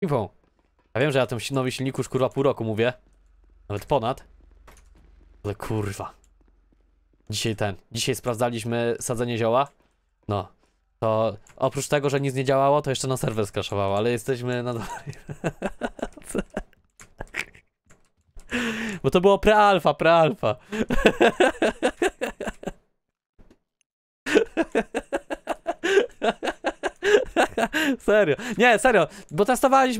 Piwą. Ja wiem, że ja ten nowy nowym silniku już kurwa pół roku mówię. Nawet ponad. Ale kurwa. Dzisiaj ten. Dzisiaj sprawdzaliśmy sadzenie zioła. No. To oprócz tego, że nic nie działało, to jeszcze na serwer skraszowało, ale jesteśmy na dobrej. Bo to było prealfa, prealfa. serio. Nie, serio, bo testowaliśmy